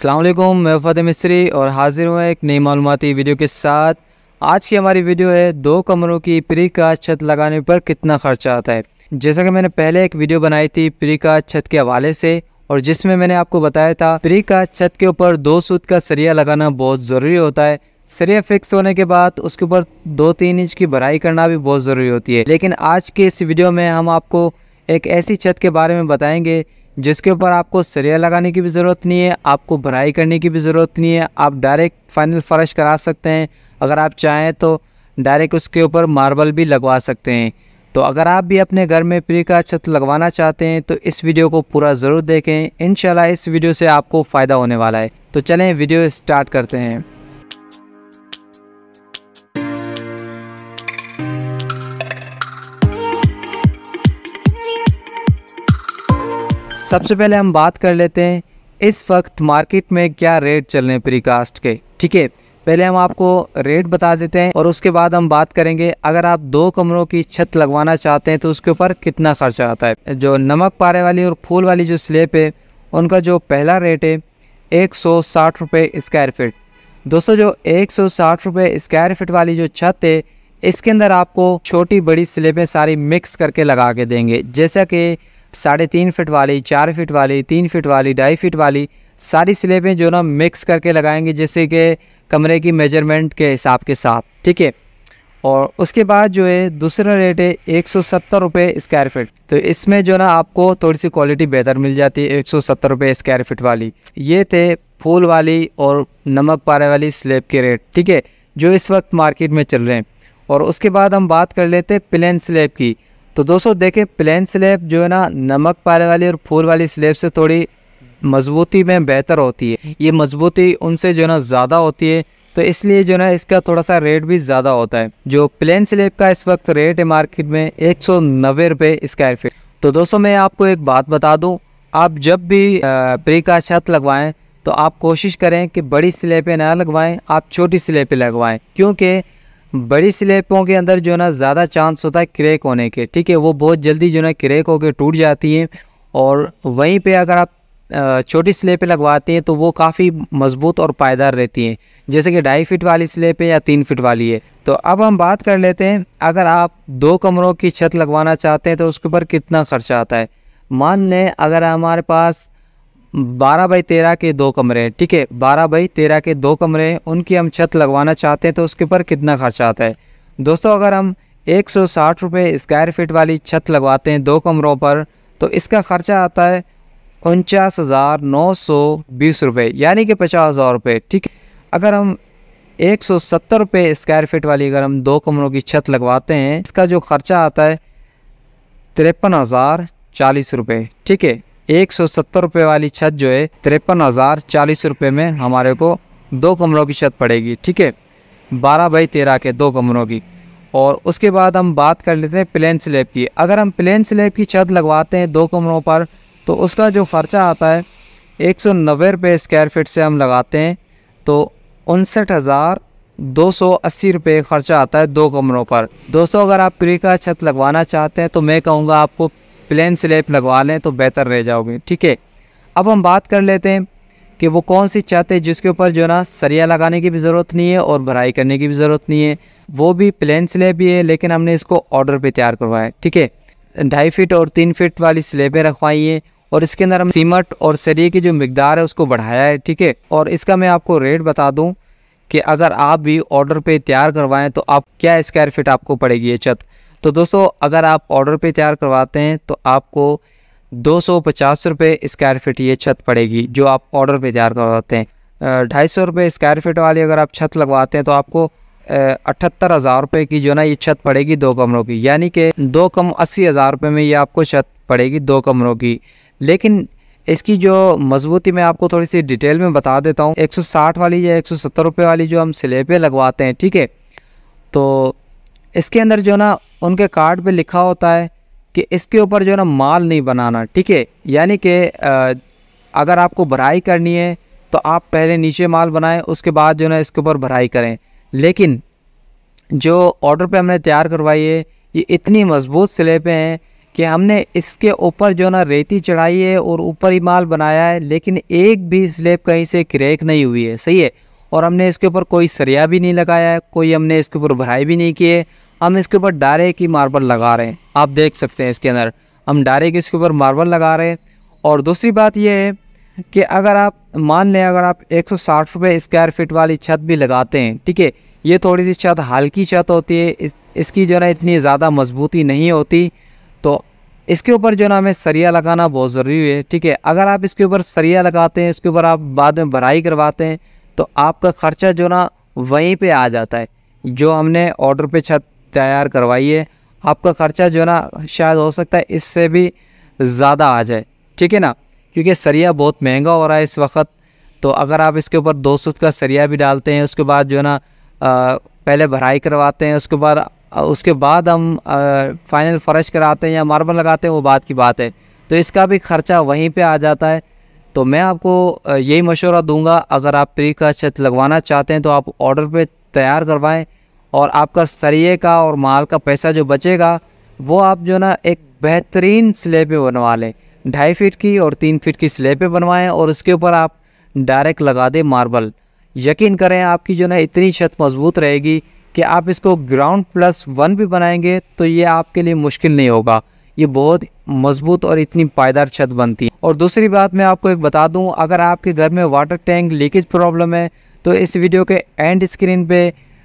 अल्लाम मैं फ़तेह मिस्त्री और हाज़िर हुआ एक नई मालूमती वीडियो के साथ आज की हमारी वीडियो है दो कमरों की प्री का छत लगाने पर कितना खर्चा आता है जैसा कि मैंने पहले एक वीडियो बनाई थी प्री का छत के हवाले से और जिसमें मैंने आपको बताया था प्री का छत के ऊपर दो सूत का सरिया लगाना बहुत ज़रूरी होता है सरिया फिक्स होने के बाद उसके ऊपर दो तीन इंच की भराई करना भी बहुत ज़रूरी होती है लेकिन आज के इस वीडियो में हम आपको एक ऐसी छत के बारे में बताएँगे जिसके ऊपर आपको सरिया लगाने की भी ज़रूरत नहीं है आपको भराई करने की भी ज़रूरत नहीं है आप डायरेक्ट फाइनल फ़र्श करा सकते हैं अगर आप चाहें तो डायरेक्ट उसके ऊपर मार्बल भी लगवा सकते हैं तो अगर आप भी अपने घर में प्री का छत लगवाना चाहते हैं तो इस वीडियो को पूरा ज़रूर देखें इन इस वीडियो से आपको फ़ायदा होने वाला है तो चलें वीडियो स्टार्ट करते हैं सबसे पहले हम बात कर लेते हैं इस वक्त मार्केट में क्या रेट चल रहे हैं प्रीकास्ट के ठीक है पहले हम आपको रेट बता देते हैं और उसके बाद हम बात करेंगे अगर आप दो कमरों की छत लगवाना चाहते हैं तो उसके ऊपर कितना खर्चा आता है जो नमक पारे वाली और फूल वाली जो स्लेप है उनका जो पहला रेट है एक सौ साठ रुपये स्क्वायर फिट दोस्तों जो एक सौ साठ रुपये स्क्वायर फिट वाली जो छत है इसके अंदर आपको छोटी बड़ी स्लेबें सारी मिक्स करके लगा के देंगे जैसा कि साढ़े तीन फिट वाली चार फिट वाली तीन फिट वाली ढाई फिट वाली सारी स्लेबें जो ना मिक्स करके लगाएंगे जैसे कि कमरे की मेजरमेंट के हिसाब के साथ ठीक है और उसके बाद जो है दूसरा रेट है एक सौ सत्तर रुपये स्क्वायर फिट तो इसमें जो ना आपको थोड़ी सी क्वालिटी बेहतर मिल जाती है एक सौ सत्तर रुपये स्क्वायर फिट वाली ये थे फूल वाली और नमक पारे वाली स्लेब के रेट ठीक है जो इस वक्त मार्केट में चल रहे हैं और उसके बाद हम बात कर लेते हैं प्लेन स्लेब की तो दोस्तों देखें प्लेन स्लेब जो है ना नमक पारे वाली और फूल वाली स्लेब से थोड़ी मजबूती में बेहतर होती है ये मजबूती उनसे जो है ना ज़्यादा होती है तो इसलिए जो है ना इसका थोड़ा सा रेट भी ज़्यादा होता है जो प्लेन स्लेब का इस वक्त रेट है मार्केट में एक सौ नब्बे स्क्वायर फीट तो दोस्तों मैं आपको एक बात बता दूँ आप जब भी प्री का छत लगवाएं तो आप कोशिश करें कि बड़ी स्लेबें ना लगवाएं आप छोटी स्लेबें लगवाएं क्योंकि बड़ी स्लेपों के अंदर जो है ना ज़्यादा चांस होता है क्रेक होने के ठीक है वो बहुत जल्दी जो ना क्रेक होकर टूट जाती हैं और वहीं पे अगर आप छोटी स्लेपें लगवाते हैं तो वो काफ़ी मजबूत और पायदार रहती हैं जैसे कि ढाई फिट वाली स्लेप है या तीन फिट वाली है तो अब हम बात कर लेते हैं अगर आप दो कमरों की छत लगवाना चाहते हैं तो उसके ऊपर कितना खर्चा आता है मान लें अगर हमारे पास बारह बाई तेरह के दो कमरे हैं ठीक है बारह बाई तेरह के दो कमरे उनकी हम छत लगवाना चाहते हैं तो उसके ऊपर कितना खर्चा आता है दोस्तों अगर हम एक सौ साठ रुपये स्क्वायर फीट वाली छत लगवाते हैं दो कमरों पर तो इसका खर्चा आता है उनचास हज़ार नौ सौ बीस रुपये यानी कि पचास हज़ार रुपये ठीक अगर हम एक सौ सत्तर रुपये स्क्वायर फीट वाली अगर हम दो कमरों की छत लगवाते हैं इसका जो खर्चा आता है तिरपन हज़ार चालीस रुपये ठीक है एक सौ सत्तर रुपये वाली छत जो है तिरपन हज़ार चालीस रुपये में हमारे को दो कमरों की छत पड़ेगी ठीक है बारह बाई तेरह के दो कमरों की और उसके बाद हम बात कर लेते हैं प्लेन स्लेब की अगर हम प्लेन स्लेब की छत लगवाते हैं दो कमरों पर तो उसका जो ख़र्चा आता है एक सौ नब्बे रुपये स्क्वायर फिट से हम लगाते हैं तो उनसठ हज़ार दो सौ अस्सी रुपये खर्चा आता है दो कमरों पर दोस्तों अगर आप प्री का छत लगवाना चाहते हैं तो मैं कहूँगा आपको प्लेन स्लेब लगवा लें तो बेहतर रह जाओगे ठीक है अब हम बात कर लेते हैं कि वो कौन सी छत है जिसके ऊपर जो ना सरिया लगाने की भी ज़रूरत नहीं है और भराई करने की भी ज़रूरत नहीं है वो भी प्लेन स्लेब ही है लेकिन हमने इसको ऑर्डर पे तैयार करवाया है ठीक है ढाई फिट और तीन फिट वाली स्लेबें रखवाई हैं और इसके अंदर हम सीमट और सरिये की जो मकदार है उसको बढ़ाया है ठीक है और इसका मैं आपको रेट बता दूँ कि अगर आप भी ऑर्डर पे तैयार करवाएं तो आप क्या स्क्वायर फिट आपको पड़ेगी ये छत तो दोस्तों अगर आप ऑर्डर पे तैयार करवाते हैं तो आपको दो सौ पचास रुपये स्क्वायर फीट ये छत पड़ेगी जो आप ऑर्डर पे तैयार करवाते हैं ढाई सौ रुपये स्क्वायर फीट वाली अगर आप छत लगवाते हैं तो आपको अठहत्तर हज़ार रुपये की जो ना ये छत पड़ेगी दो कमरों की यानी कि दो कम अस्सी हज़ार रुपये में ये आपको छत पड़ेगी दो कमरों की लेकिन इसकी जो मजबूती मैं आपको थोड़ी सी डिटेल में बता देता हूँ 160 वाली या 170 रुपए वाली जो हम स्लेबें लगवाते हैं ठीक है तो इसके अंदर जो ना उनके कार्ड पे लिखा होता है कि इसके ऊपर जो ना माल नहीं बनाना ठीक है यानी कि अगर आपको भराई करनी है तो आप पहले नीचे माल बनाएं उसके बाद जो ना इसके ऊपर भराई करें लेकिन जो ऑर्डर पे हमने तैयार करवाई है ये इतनी मजबूत स्लेपें हैं कि हमने इसके ऊपर जो ना रेती चढ़ाई है और ऊपर ही माल बनाया है लेकिन एक भी स्लेब कहीं से क्रैक नहीं हुई है सही है और हमने इसके ऊपर कोई सरिया भी नहीं लगाया है कोई हमने इसके ऊपर भराई भी नहीं की है हम इसके ऊपर डायरेक्ट ही मार्बल लगा रहे हैं आप देख सकते हैं इसके अंदर हम डायरेक्ट इसके ऊपर मार्बल लगा रहे हैं और दूसरी बात यह है कि अगर आप मान लें अगर आप एक सौ साठ रुपये स्क्वायर फिट वाली छत भी लगाते हैं ठीक है ये थोड़ी सी छत हल्की छत होती है इसकी जो ना इतनी ज़्यादा मजबूती नहीं होती तो इसके ऊपर जो ना हमें सरिया लगाना बहुत ज़रूरी है ठीक है अगर आप इसके ऊपर सरिया लगाते हैं इसके ऊपर आप बाद में भराई करवाते हैं तो आपका ख़र्चा जो ना वहीं पे आ जाता है जो हमने ऑर्डर पे छत तैयार करवाइए आपका खर्चा जो है ना शायद हो सकता है इससे भी ज़्यादा आ जाए ठीक है ना क्योंकि सरिया बहुत महंगा हो रहा है इस वक्त तो अगर आप इसके ऊपर दो सौ का सरिया भी डालते हैं उसके बाद जो है ना पहले भराई करवाते हैं उसके बाद उसके बाद हम फाइनल फ्रेश कराते हैं या मार्बल लगाते हैं वो बाद की बात है तो इसका भी ख़र्चा वहीं पे आ जाता है तो मैं आपको यही मशवरा दूंगा अगर आप प्री का छत लगवाना चाहते हैं तो आप ऑर्डर पे तैयार करवाएं और आपका सरिये का और माल का पैसा जो बचेगा वो आप जो ना एक बेहतरीन स्लेबें बनवा लें ढाई फीट की और तीन फीट की स्लेबें बनवाएं और उसके ऊपर आप डायरेक्ट लगा दें मार्बल यकीन करें आपकी जो ना इतनी छत मजबूत रहेगी कि आप इसको ग्राउंड प्लस वन भी बनाएंगे तो ये आपके लिए मुश्किल नहीं होगा ये बहुत मजबूत और इतनी पायदार छत बनती है और दूसरी बात मैं आपको एक बता दूं अगर आपके घर में वाटर टैंक लीकेज प्रॉब्लम है तो इस वीडियो के एंड स्क्रीन पे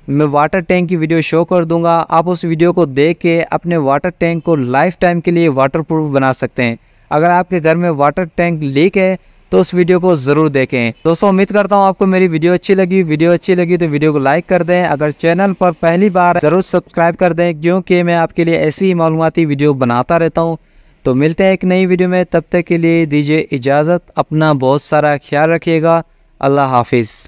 मैं वाटर टैंक की वीडियो शो कर दूंगा आप उस वीडियो को देख के अपने वाटर टैंक को लाइफ टाइम के लिए वाटरप्रूफ बना सकते हैं अगर आपके घर में वाटर टैंक लीक है तो उस वीडियो को ज़रूर देखें दोस्तों उम्मीद करता हूँ आपको मेरी वीडियो अच्छी लगी वीडियो अच्छी लगी तो वीडियो को लाइक कर दें अगर चैनल पर पहली बार ज़रूर सब्सक्राइब कर दें क्योंकि मैं आपके लिए ऐसी ही मालूमती वीडियो बनाता रहता हूँ तो मिलते हैं एक नई वीडियो में तब तक के लिए दीजिए इजाज़त अपना बहुत सारा ख्याल रखिएगा अल्लाह हाफिज़